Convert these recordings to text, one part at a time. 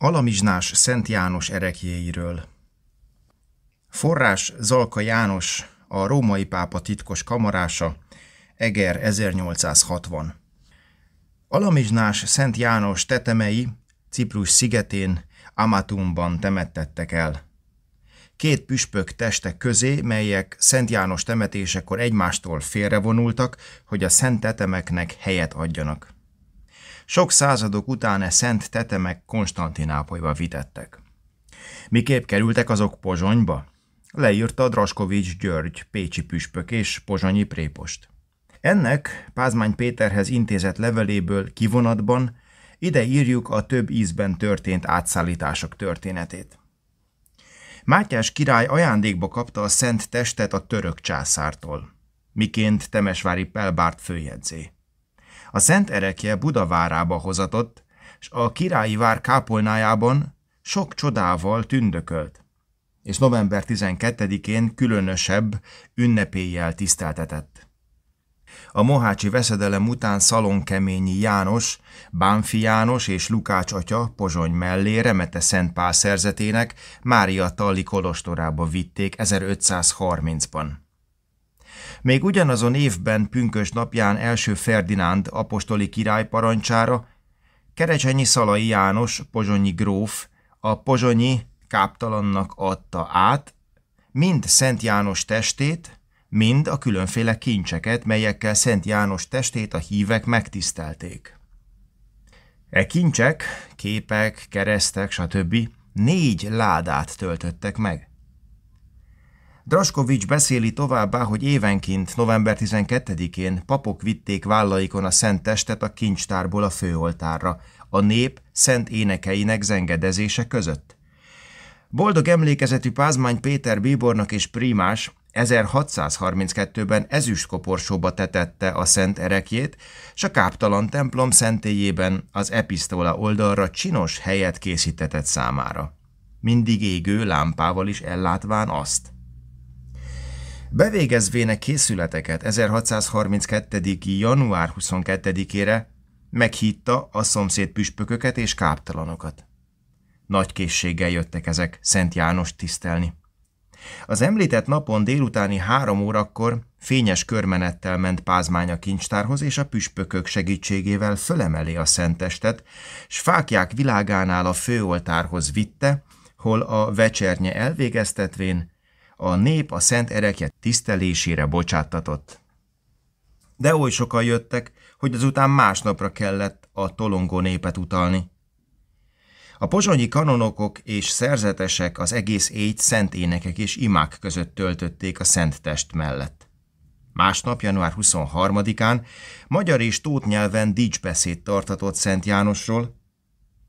Alamizsnás Szent János erekjéiről. Forrás Zalka János, a római pápa titkos kamarása, Eger 1860. Alamizsnás Szent János tetemei Ciprus szigetén, Amatumban temettettek el. Két püspök testek közé, melyek Szent János temetésekor egymástól félrevonultak, hogy a szent tetemeknek helyet adjanak. Sok századok után e szent tetemek Konstantinápolyba vitettek. Miképp kerültek azok Pozsonyba? Leírta Draskovics György, pécsi püspök és pozsonyi prépost. Ennek Pázmány Péterhez intézett leveléből kivonatban ide írjuk a több ízben történt átszállítások történetét. Mátyás király ajándékba kapta a szent testet a török császártól, miként Temesvári Pelbárt főjegyzé a Szent Erekje Budavárába hozatott, s a királyi vár kápolnájában sok csodával tündökölt, és november 12-én különösebb ünnepéllyel tiszteltetett. A mohácsi veszedelem után Szalonkeményi János, Bánfi János és Lukács atya Pozsony mellé remete Szent Pál szerzetének Mária Talli kolostorába vitték 1530-ban. Még ugyanazon évben pünkös napján első Ferdinánd apostoli király parancsára Kerecsenyi Szalai János, pozsonyi gróf, a pozsonyi káptalannak adta át mind Szent János testét, mind a különféle kincseket, melyekkel Szent János testét a hívek megtisztelték. E kincsek, képek, keresztek, stb. négy ládát töltöttek meg. Draskovics beszéli továbbá, hogy évenként november 12-én papok vitték vállaikon a szent testet a kincstárból a főoltárra, a nép szent énekeinek zengedezése között. Boldog emlékezetű Pázmány Péter Bíbornak és primás 1632-ben ezüstkoporsóba tetette a szent erekjét, s a káptalan templom szentélyében az episztola oldalra csinos helyet készítetett számára. Mindig égő lámpával is ellátván azt – Bevégezvéne készületeket 1632. január 22-ére meghitta a szomszéd püspököket és káptalanokat. Nagy készséggel jöttek ezek Szent János tisztelni. Az említett napon délutáni három órakor fényes körmenettel ment Pázmány a kincstárhoz, és a püspökök segítségével fölemeli a szentestet, s fákják világánál a főoltárhoz vitte, hol a vecsernye elvégeztetvén a nép a szent erekje tisztelésére bocsáttatott. De oly sokan jöttek, hogy azután másnapra kellett a tolongó népet utalni. A pozsonyi kanonokok és szerzetesek az egész éjt szent énekek és imák között töltötték a szent test mellett. Másnap, január 23-án magyar és tót nyelven dicsbeszéd tartatott Szent Jánosról,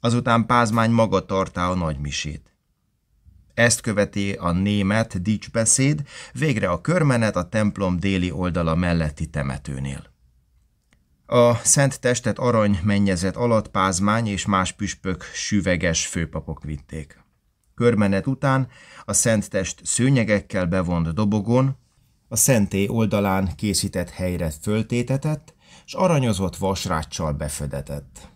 azután Pázmány maga tartá a nagymisét. Ezt követi a német dicsbeszéd, végre a körmenet a templom déli oldala melletti temetőnél. A szent testet arany mennyezet alatt pázmány és más püspök süveges főpapok vitték. Körmenet után a szent test szőnyegekkel bevont dobogon, a szentély oldalán készített helyre föltétetett, s aranyozott vasráccsal befedetett.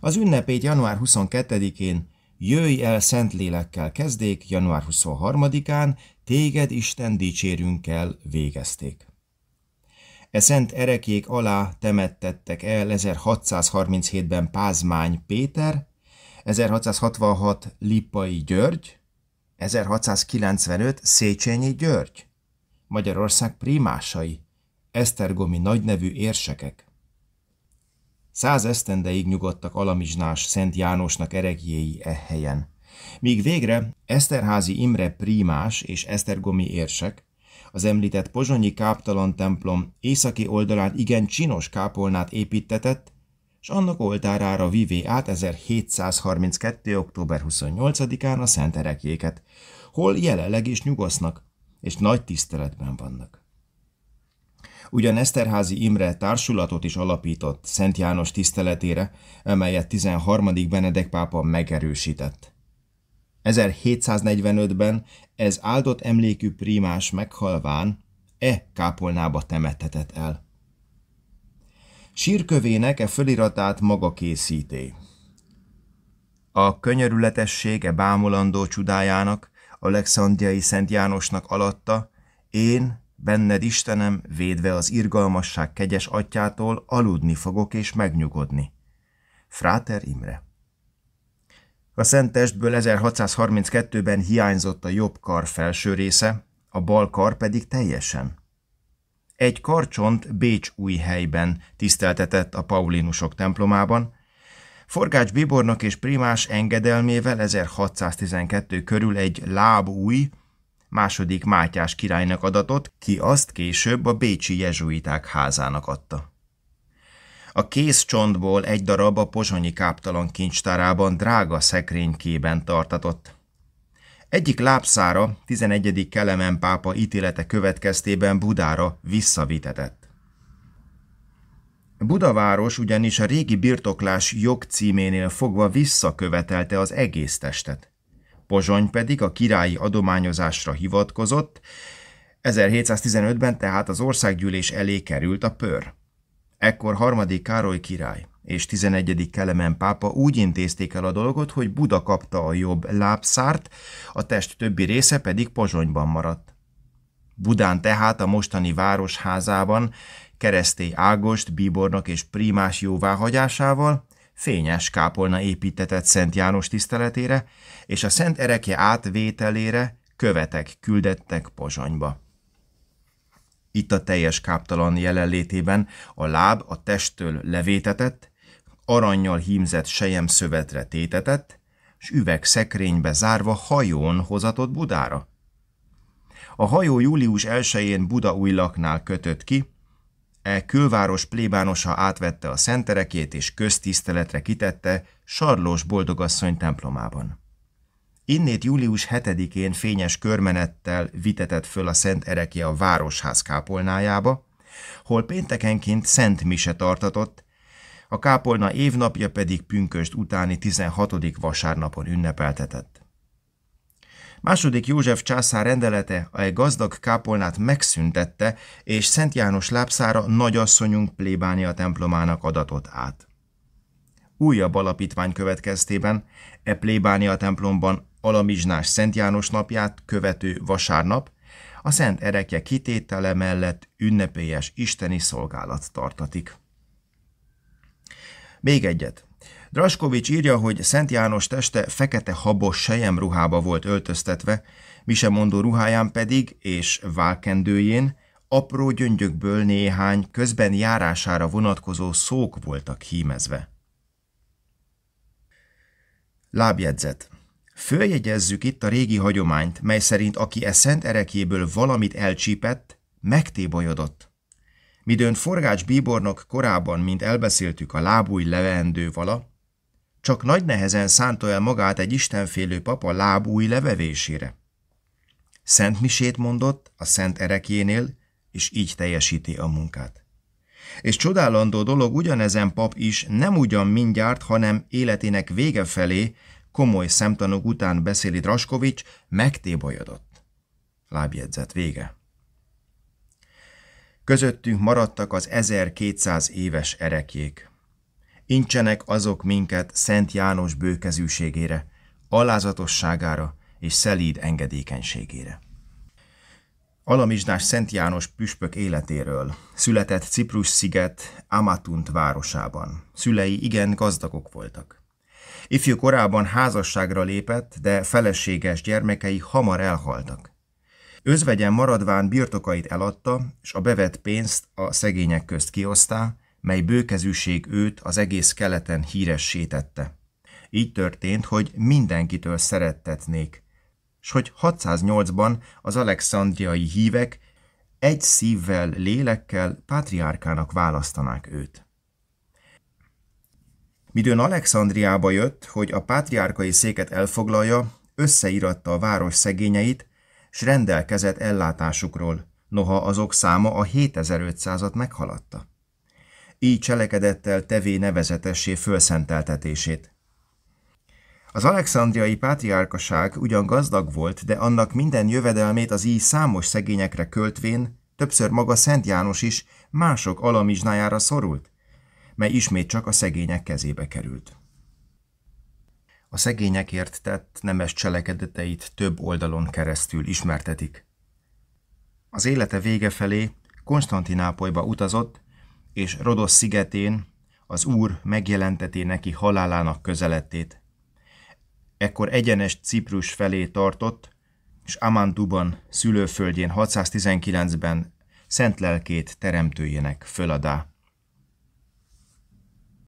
Az ünnepét január 22-én Jöjj el szent lélekkel kezdék január 23-án, téged Isten dicsérünkkel végezték. E szent erekék alá temettettek el 1637-ben Pázmány Péter, 1666 Lippai György, 1695 Széchenyi György, Magyarország primásai, Esztergomi nagynevű érsekek. Száz esztendeig nyugodtak alamizsnás Szent Jánosnak eregjéi e helyen. Míg végre Eszterházi Imre prímás és Esztergomi érsek, az említett pozsonyi káptalan templom északi oldalán igen csinos kápolnát építetett, és annak oltárára vivé át 1732. október 28-án a szent erekjéket, hol jelenleg is nyugosznak, és nagy tiszteletben vannak ugyan Eszterházi Imre társulatot is alapított Szent János tiszteletére, amelyet 13. Benedek pápa megerősített. 1745-ben ez áldott emlékű primás meghalván e kápolnába temettetett el. Sírkövének e föliratát maga készíté. A könyörületessége bámulandó csudájának, Alexandriai Szent Jánosnak alatta, én, Benned, Istenem, védve az irgalmasság kegyes atyától, aludni fogok és megnyugodni. Fráter Imre A Szent Testből 1632-ben hiányzott a jobb kar felső része, a bal kar pedig teljesen. Egy karcsont Bécs új helyben tiszteltetett a Paulinusok templomában, Forgács Bibornok és Primás engedelmével 1612 körül egy lábúj, második Mátyás királynak adatot, ki azt később a bécsi jezsuiták házának adta. A kész csontból egy darab a pozsonyi káptalan kincstárában drága szekrénykében tartatott. Egyik lábszára 11. Kelemen pápa ítélete következtében Budára visszavitetett. Budaváros ugyanis a régi birtoklás jogcíménél fogva visszakövetelte az egész testet. Pozsony pedig a királyi adományozásra hivatkozott, 1715-ben tehát az országgyűlés elé került a pör. Ekkor harmadik Károly király és 11. Kelemen pápa úgy intézték el a dolgot, hogy Buda kapta a jobb lábszárt, a test többi része pedig Pozsonyban maradt. Budán tehát a mostani városházában keresztély Ágost, bíbornok és primás jóváhagyásával fényes kápolna építetett Szent János tiszteletére, és a Szent Erekje átvételére követek küldettek Pozsonyba. Itt a teljes káptalan jelenlétében a láb a testtől levétetett, aranyjal hímzett sejem szövetre tétetett, s üveg szekrénybe zárva hajón hozatott Budára. A hajó július 1-én laknál kötött ki, E külváros plébánosa átvette a szenterekét és köztiszteletre kitette Sarlós boldogasszony templomában. Innét július 7-én fényes körmenettel vitetett föl a Szent Ereki a Városház kápolnájába, hol péntekenként Szent Mise tartatott, a kápolna évnapja pedig pünköst utáni 16. vasárnapon ünnepeltetett. Második József császár rendelete a gazdag kápolnát megszüntette, és Szent János lábszára nagyasszonyunk plébánia templomának adatot át. Újabb alapítvány következtében e plébánia templomban Alamizsnás Szent János napját követő vasárnap a Szent Erekje kitétele mellett ünnepélyes isteni szolgálat tartatik. Még egyet. Draskovics írja, hogy Szent János teste fekete habos ruhába volt öltöztetve, misemondó ruháján pedig és válkendőjén apró gyöngyökből néhány közben járására vonatkozó szók voltak hímezve. Lábjegyzet Följegyezzük itt a régi hagyományt, mely szerint aki e szent erekéből valamit elcsípett, megtébolyodott. Midőn Forgács bíbornok korában, mint elbeszéltük a lábúj leveendő vala, csak nagy nehezen szánta el magát egy istenfélő papa lábúj levevésére. Szent misét mondott a szent erekjénél, és így teljesíti a munkát. És csodálandó dolog ugyanezen pap is nem ugyan mindjárt, hanem életének vége felé, komoly szemtanúk után beszéli Draskovics, megtébolyodott. Lábjegyzet vége. Közöttünk maradtak az 1200 éves erekjék. Incsenek azok minket Szent János bőkezűségére, alázatosságára és szelíd engedékenységére. Alamizsdás Szent János püspök életéről született Ciprus sziget Amatunt városában. Szülei igen gazdagok voltak. Ifjú korában házasságra lépett, de feleséges gyermekei hamar elhaltak. Özvegyen maradván birtokait eladta, és a bevett pénzt a szegények közt kiosztá, mely bőkezűség őt az egész keleten híressé tette. Így történt, hogy mindenkitől szerettetnék, s hogy 608-ban az alexandriai hívek egy szívvel, lélekkel pátriárkának választanák őt. Midőn Alexandriába jött, hogy a pátriárkai széket elfoglalja, összeíratta a város szegényeit, s rendelkezett ellátásukról, noha azok száma a 7500-at meghaladta így cselekedettel tevé nevezetessé fölszenteltetését. Az alexandriai pátriárkaság ugyan gazdag volt, de annak minden jövedelmét az így számos szegényekre költvén, többször maga Szent János is mások alamizsnájára szorult, mely ismét csak a szegények kezébe került. A szegényekért tett nemes cselekedeteit több oldalon keresztül ismertetik. Az élete vége felé Konstantinápolyba utazott, és Rodosz szigetén az úr megjelenteti neki halálának közelettét. Ekkor egyenes Ciprus felé tartott, és Amantuban, szülőföldjén 619-ben szent lelkét teremtőjének föladá.